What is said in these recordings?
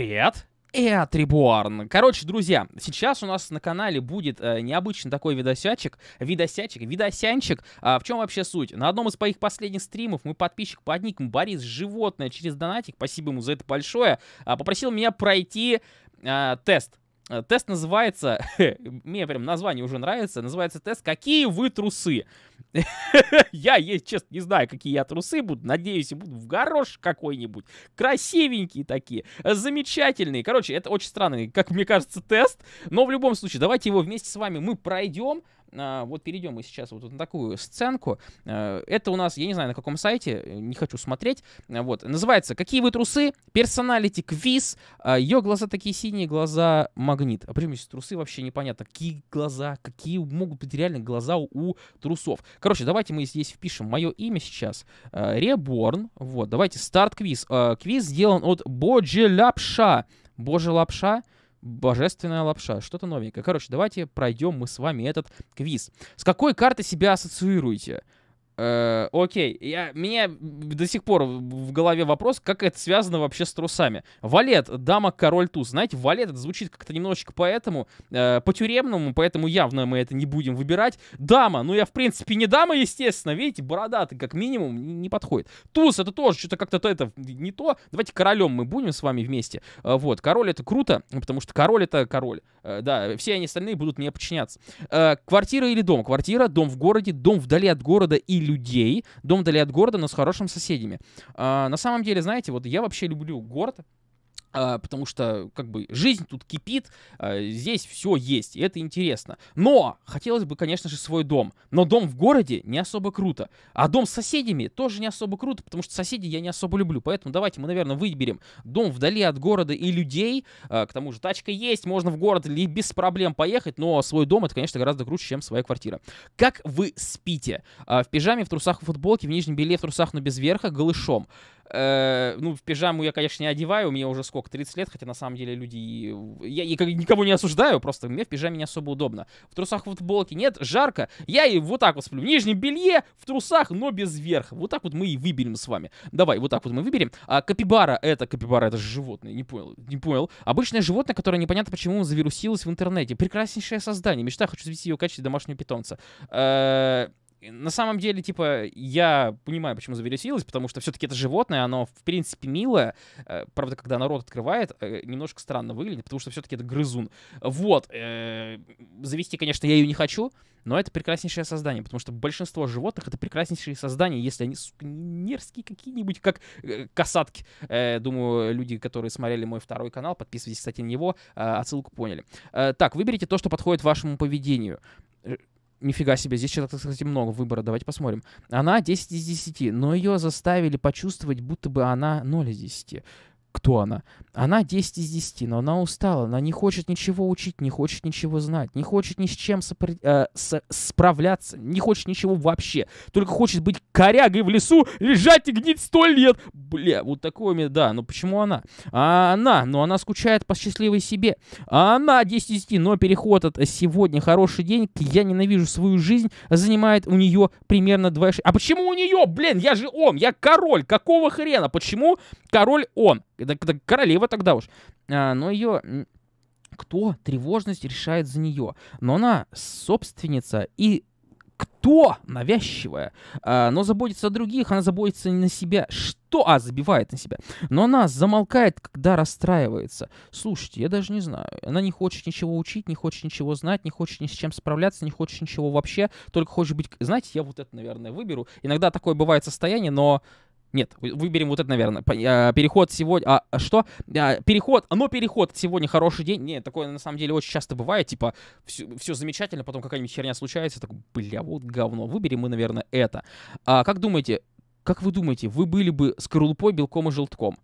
Привет! Это Реборн. Короче, друзья, сейчас у нас на канале будет э, необычный такой видосячек, видосячек, видосянчик. А, в чем вообще суть? На одном из моих последних стримов мой подписчик под ником Борис Животное через донатик, спасибо ему за это большое, а, попросил меня пройти э, тест Э, тест называется, мне прям название уже нравится, называется тест «Какие вы трусы?». Я, если честно, не знаю, какие я трусы буду, надеюсь, буду в горош какой-нибудь. Красивенькие такие, э, замечательные. Короче, это очень странный, как мне кажется, тест, но в любом случае, давайте его вместе с вами мы пройдем, а, вот перейдем мы сейчас вот на такую сценку. Э, это у нас, я не знаю, на каком сайте, э, не хочу смотреть. Э, вот, называется «Какие вы трусы? Персоналити квиз. А, Ее глаза такие синие, глаза магнит». А почему здесь трусы вообще непонятно. Какие глаза, какие могут быть реально глаза у, трусов. Короче, давайте мы здесь впишем мое имя сейчас. Реборн. Вот, давайте старт квиз. Квиз сделан от Боджи Лапша. Боже Лапша? Божественная лапша, что-то новенькое. Короче, давайте пройдем мы с вами этот квиз. С какой карты себя ассоциируете? Э, окей, я, меня до сих пор в голове вопрос, как это связано вообще с трусами. Валет, дама, король, туз. Знаете, валет это звучит как-то немножечко поэтому, э, по-тюремному, поэтому явно мы это не будем выбирать. Дама, ну я в принципе не дама, естественно, видите, бородатый как минимум не подходит. Туз это тоже что-то как-то это не то. Давайте королем мы будем с вами вместе. Э, вот, король это круто, потому что король это король. Э, да, все они остальные будут мне подчиняться. Э, квартира или дом? Квартира, дом в городе, дом вдали от города или людей, дом вдали от города, но с хорошими соседями. А, на самом деле, знаете, вот я вообще люблю город, а, потому что, как бы, жизнь тут кипит, а, здесь все есть, и это интересно. Но хотелось бы, конечно же, свой дом. Но дом в городе не особо круто. А дом с соседями тоже не особо круто, потому что соседей я не особо люблю. Поэтому давайте мы, наверное, выберем дом вдали от города и людей. А, к тому же тачка есть, можно в город ли без проблем поехать, но свой дом это, конечно, гораздо круче, чем своя квартира. Как вы спите? В пижаме, в трусах, в футболке, в нижнем белье, в трусах, но без верха, голышом. Э, ну, в пижаму я, конечно, не одеваю, мне уже сколько, 30 лет, хотя на самом деле люди... Я, я никого не осуждаю, просто мне в пижаме не особо удобно. В трусах, в футболке нет, жарко, я и вот так вот сплю. нижнее белье, в трусах, но без верха. Вот так вот мы и выберем с вами. Давай, вот так вот мы выберем. А капибара это, капибара это же животное, не понял, не понял. Обычное животное, которое непонятно почему завирусилось в интернете. Прекраснейшее создание, мечта, хочу завести ее в качестве домашнего питомца. Э, на самом деле, типа, я понимаю, почему завирусилось, потому что все-таки это животное, оно, в принципе, милое. Э, правда, когда народ открывает, э, немножко странно выглядит, потому что все-таки это грызун. Вот. Э, завести, конечно, я ее не хочу, но это прекраснейшее создание, потому что большинство животных — это прекраснейшие создания, если они, сука, мерзкие какие-нибудь, как касатки. Думаю, люди, которые смотрели мой второй канал, подписывайтесь, кстати, на него, отсылку поняли. Так, выберите то, что подходит вашему поведению Нифига себе, здесь что-то, кстати, много выбора, давайте посмотрим. Она 10 из 10, но ее заставили почувствовать, будто бы она 0 из 10 кто она? Она 10 из 10, но она устала, она не хочет ничего учить, не хочет ничего знать, не хочет ни с чем сопр... э, с... справляться, не хочет ничего вообще, только хочет быть корягой в лесу, лежать и гнить сто лет. Бля, вот такое у меня, да, но почему она? А она, но она скучает по счастливой себе. А она 10 из 10, но переход от сегодня хороший день, я ненавижу свою жизнь, занимает у нее примерно 2,6. А почему у нее, блин, я же он, я король, какого хрена? Почему Король он. Это, королева тогда уж. А, но ее... Кто тревожность решает за нее? Но она собственница и кто навязчивая, а, но заботится о других, она заботится не на себя. Что? А, забивает на себя. Но она замолкает, когда расстраивается. Слушайте, я даже не знаю. Она не хочет ничего учить, не хочет ничего знать, не хочет ни с чем справляться, не хочет ничего вообще, только хочет быть... Знаете, я вот это, наверное, выберу. Иногда такое бывает состояние, но нет, выберем вот это, наверное. А, переход сегодня... А, а что? А, переход, ну переход, сегодня хороший день. Нет, такое на самом деле очень часто бывает. Типа, все, все замечательно, потом какая-нибудь херня случается. Так, бля, вот говно. Выберем мы, наверное, это. А как думаете, как вы думаете, вы были бы с скорлупой, белком и желтком?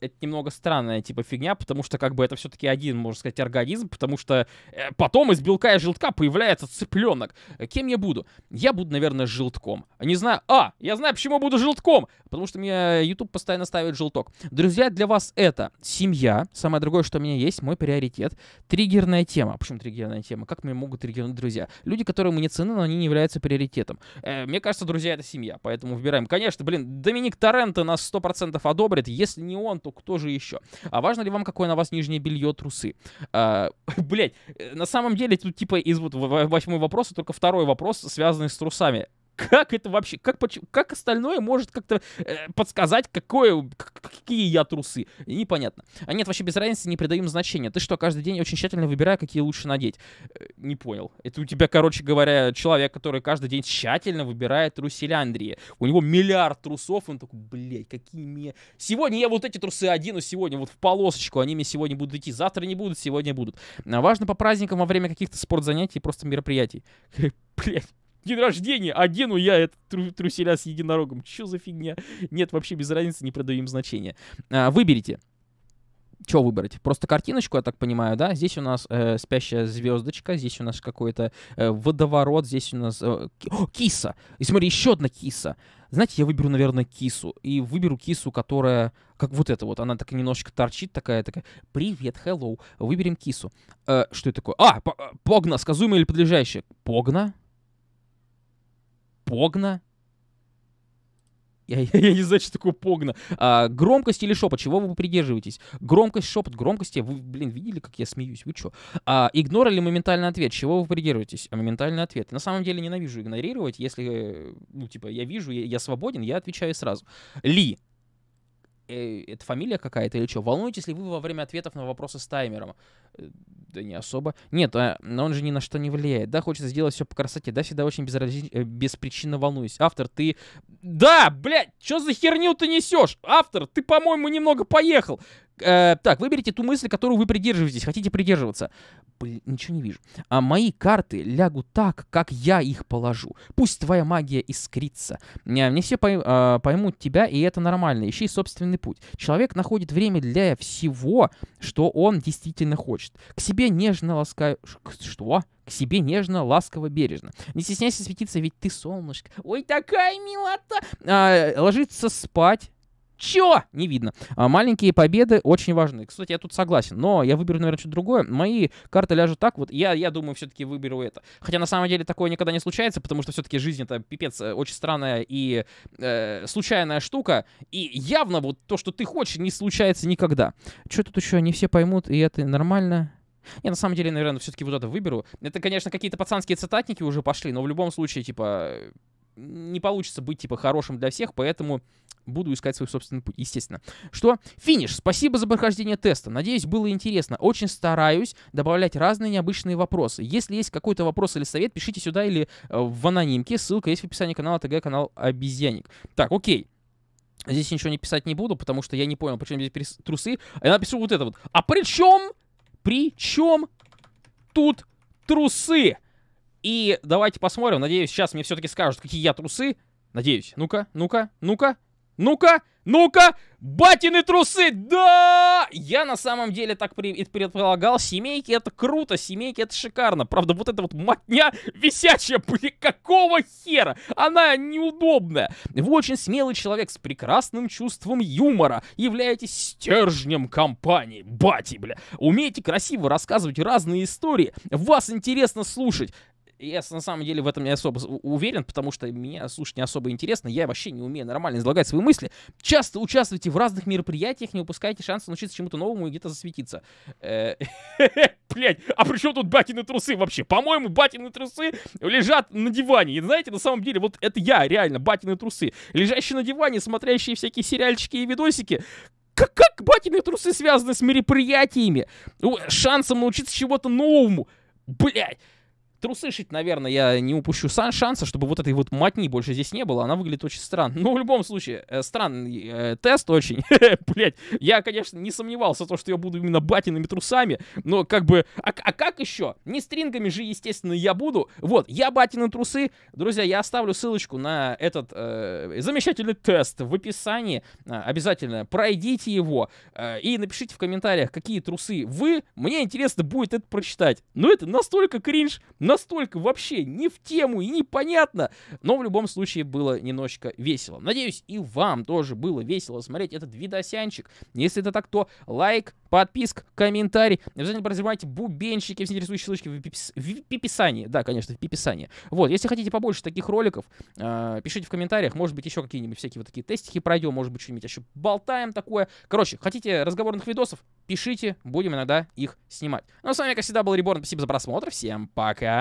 это немного странная типа фигня, потому что как бы это все-таки один, можно сказать, организм, потому что э, потом из белка и желтка появляется цыпленок. Э, кем я буду? Я буду, наверное, желтком. Не знаю. А, я знаю, почему буду желтком, потому что меня YouTube постоянно ставит желток. Друзья, для вас это семья, самое другое, что у меня есть, мой приоритет. Триггерная тема. Почему триггерная тема? Как мне могут триггернуть друзья? Люди, которые мне цены, но они не являются приоритетом. Э, мне кажется, друзья, это семья, поэтому выбираем. Конечно, блин, Доминик Торренто нас 100% одобрит. Если не он, то то кто же еще? А важно ли вам, какое на вас нижнее белье, трусы? А, блять, э, на самом деле тут типа из вот восьмого вопроса только второй вопрос, связанный с трусами. Как это вообще? Как, как остальное может как-то э, подсказать, какое, какие я трусы? Непонятно. А нет, вообще без разницы, не придаем значения. Ты что, каждый день очень тщательно выбираю, какие лучше надеть? Э, не понял. Это у тебя, короче говоря, человек, который каждый день тщательно выбирает трусили Андрея. У него миллиард трусов, он такой, блядь, какие мне... Сегодня я вот эти трусы одену, сегодня вот в полосочку, они мне сегодня будут идти, завтра не будут, сегодня будут. А важно по праздникам во время каких-то спортзанятий и просто мероприятий. Блядь, день рождения, одену я этот тру труселя с единорогом. Че за фигня? Нет, вообще без разницы, не продаем значения. А, выберите. Что выбрать? Просто картиночку, я так понимаю, да? Здесь у нас э, спящая звездочка, здесь у нас какой-то э, водоворот, здесь у нас... Э, о, киса! И смотри, еще одна киса. Знаете, я выберу, наверное, кису. И выберу кису, которая... Как вот эта вот, она так немножечко торчит, такая, такая... Привет, hello. Выберем кису. Э, что это такое? А, э, погна, сказуемое или подлежащее? Погна? Погна? Я, я, я не знаю, что такое погна. А, громкость или шепот? Чего вы придерживаетесь? Громкость, шепот, громкость. Вы, блин, видели, как я смеюсь? Вы что? А, игнор или моментальный ответ? Чего вы придерживаетесь? А моментальный ответ. На самом деле ненавижу игнорировать. Если, ну, типа, я вижу, я, я свободен, я отвечаю сразу. Ли. Э, это фамилия какая-то или что? Волнуетесь ли вы во время ответов на вопросы с таймером? Э, да не особо. Нет, а, но он же ни на что не влияет. Да, хочется сделать все по красоте. Да, всегда очень безрази... Э, беспричинно волнуюсь. Автор, ты... Да, блядь, что за херню ты несешь? Автор, ты, по-моему, немного поехал. Э, так, выберите ту мысль, которую вы придерживаетесь, хотите придерживаться. Блин, ничего не вижу. А мои карты лягут так, как я их положу. Пусть твоя магия искрится. Э, не, не все пойм, э, поймут тебя, и это нормально. Ищи собственный путь. Человек находит время для всего, что он действительно хочет. К себе нежно ласкаю... Что? к себе нежно, ласково, бережно. Не стесняйся светиться, ведь ты солнышко. Ой, такая милота! А, ложиться спать Чё? Не видно. А маленькие победы очень важны. Кстати, я тут согласен, но я выберу, наверное, что-то другое. Мои карты ляжут так, вот я, я думаю, все-таки выберу это. Хотя на самом деле такое никогда не случается, потому что все-таки жизнь это пипец э, очень странная и э, случайная штука. И явно вот то, что ты хочешь, не случается никогда. Что тут еще? Не все поймут, и это нормально. Я на самом деле, наверное, все-таки вот это выберу. Это, конечно, какие-то пацанские цитатники уже пошли, но в любом случае, типа, не получится быть, типа, хорошим для всех, поэтому буду искать свой собственный путь, естественно. Что? Финиш. Спасибо за прохождение теста. Надеюсь, было интересно. Очень стараюсь добавлять разные необычные вопросы. Если есть какой-то вопрос или совет, пишите сюда или э, в анонимке. Ссылка есть в описании канала ТГ канал Обезьянник. Так, окей. Здесь ничего не писать не буду, потому что я не понял, причем здесь трусы. Я напишу вот это вот. А при чем? При чем тут трусы? И давайте посмотрим. Надеюсь, сейчас мне все-таки скажут, какие я трусы. Надеюсь. Ну-ка, ну-ка, ну-ка. Ну-ка, ну-ка, батины трусы, да! Я на самом деле так предполагал, семейки это круто, семейки это шикарно. Правда, вот эта вот матня висячая, блин, какого хера? Она неудобная. Вы очень смелый человек с прекрасным чувством юмора, являетесь стержнем компании, бати, бля. Умеете красиво рассказывать разные истории, вас интересно слушать я на самом деле в этом не особо уверен, потому что меня слушать не особо интересно. Я вообще не умею нормально излагать свои мысли. Часто участвуйте в разных мероприятиях, не упускайте шанса научиться чему-то новому и где-то засветиться. Э, Блять, а при чем тут батины трусы вообще? По-моему, батины трусы лежат на диване. И знаете, на самом деле, вот это я, реально, батины трусы. Лежащие на диване, смотрящие всякие сериальчики и видосики как, как батины трусы связаны с мероприятиями? Шансом научиться чего-то новому. Блять. Трусы шить, наверное, я не упущу шанса, чтобы вот этой вот матни больше здесь не было. Она выглядит очень странно. Но ну, в любом случае, э, странный э, тест очень. Блять, я, конечно, не сомневался, то, что я буду именно батиными трусами. Но как бы, а, а как еще? Не стрингами же, естественно, я буду. Вот, я батины трусы. Друзья, я оставлю ссылочку на этот э, замечательный тест в описании. Э, обязательно пройдите его. Э, и напишите в комментариях, какие трусы вы. Мне интересно будет это прочитать. Но это настолько кринж, настолько вообще не в тему и непонятно, но в любом случае было немножечко весело. Надеюсь, и вам тоже было весело смотреть этот видосянчик. Если это так, то лайк, подписка, комментарий. Обязательно прозревайте бубенщики, все интересующие ссылочки в пиписании. Да, конечно, в пиписании. Вот, если хотите побольше таких роликов, э, пишите в комментариях. Может быть, еще какие-нибудь всякие вот такие тестики пройдем. Может быть, что-нибудь еще болтаем такое. Короче, хотите разговорных видосов? Пишите, будем иногда их снимать. Ну, а с вами, как всегда, был Реборн. Спасибо за просмотр. Всем пока.